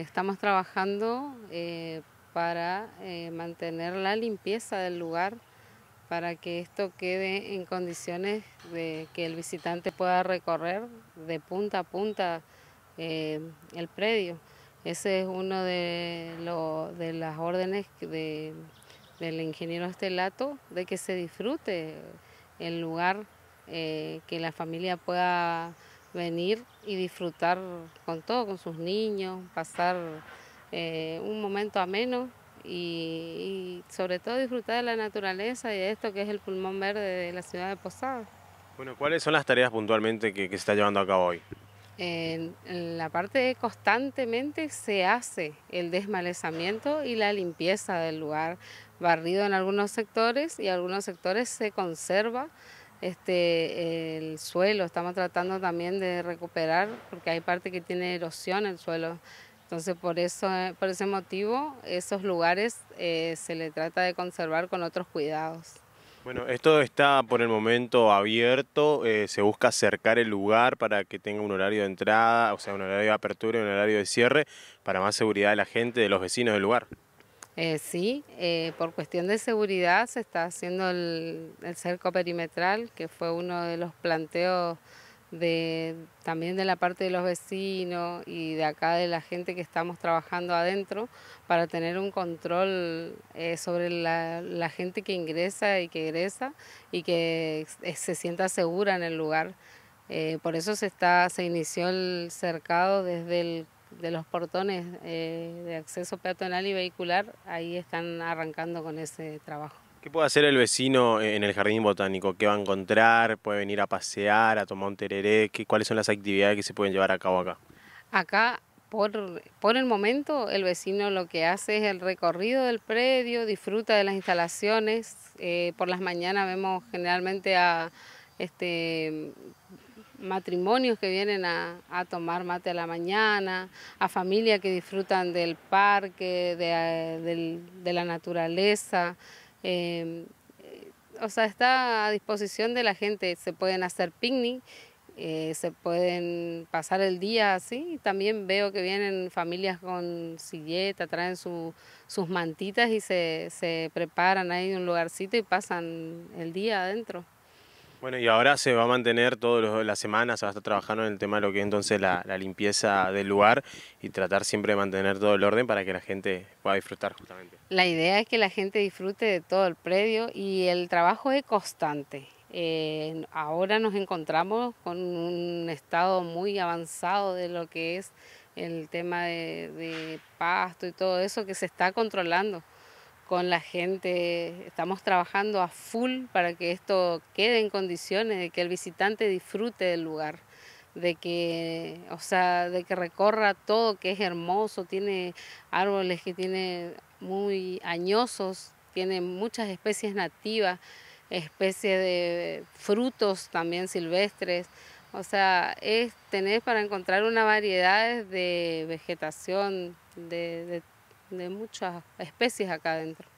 Estamos trabajando eh, para eh, mantener la limpieza del lugar para que esto quede en condiciones de que el visitante pueda recorrer de punta a punta eh, el predio. Ese es uno de, de las órdenes del ingeniero Estelato, de que se disfrute el lugar, que la familia pueda venir y disfrutar con todo, con sus niños, pasar eh, un momento ameno y, sobre todo disfrutar de la naturaleza y de esto que es el pulmón verde de la ciudad de Posada. Bueno, ¿cuáles son las tareas puntualmente que, se está llevando a cabo hoy? En, la parte constantemente se hace el desmalezamiento y la limpieza del lugar, barrido en algunos sectores y algunos sectores se conserva este, el suelo, estamos tratando también de recuperar, porque hay parte que tiene erosión el suelo. Entonces, por, eso, por ese motivo, esos lugares eh, se le trata de conservar con otros cuidados. Bueno, esto está por el momento abierto, eh, se busca acercar el lugar para que tenga un horario de entrada, o sea, un horario de apertura y un horario de cierre, para más seguridad de la gente, de los vecinos del lugar. Eh, sí, eh, por cuestión de seguridad se está haciendo el, cerco perimetral, que fue uno de los planteos de, también de la parte de los vecinos y de acá de la gente que estamos trabajando adentro para tener un control eh, sobre la, la, gente que ingresa y que egresa y que se sienta segura en el lugar. por eso se, está, se inició el cercado desde el de los portones eh, de acceso peatonal y vehicular, ahí están arrancando con ese trabajo. ¿Qué puede hacer el vecino en el jardín botánico? ¿Qué va a encontrar? ¿Puede venir a pasear, a tomar un tereré? ¿Qué, ¿Cuáles son las actividades que se pueden llevar a cabo acá? Acá, por, el momento, el vecino lo que hace es el recorrido del predio, disfruta de las instalaciones. Eh, por las mañanas vemos generalmente a este matrimonios que vienen a, tomar mate a la mañana, a familias que disfrutan del parque, de, eh, la naturaleza. Eh, o sea, está a disposición de la gente, se pueden hacer picnic, eh, se pueden pasar el día así. También veo que vienen familias con silleta, traen sus mantitas y se, se preparan ahí en un lugarcito y pasan el día adentro. Bueno, y ahora se va a mantener todas las semanas, se va a estar trabajando en el tema de lo que es entonces la, limpieza del lugar y tratar siempre de mantener todo el orden para que la gente pueda disfrutar justamente. La idea es que la gente disfrute de todo el predio y el trabajo es constante. Eh, ahora nos encontramos con un estado muy avanzado de lo que es el tema de pasto y todo eso que se está controlando con la gente, estamos trabajando a full para que esto quede en condiciones de que el visitante disfrute del lugar de que, o sea, de que recorra todo, que es hermoso, tiene árboles que tiene muy añosos, tiene muchas especies nativas, especies de frutos también silvestres. O sea, es tener para encontrar una variedad de vegetación, de, de de muchas especies acá adentro.